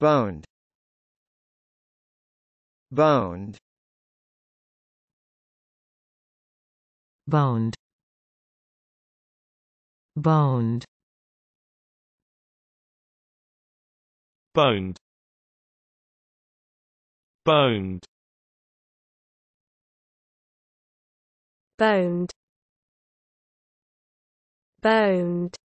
boned boned boned boned boned boned boned boned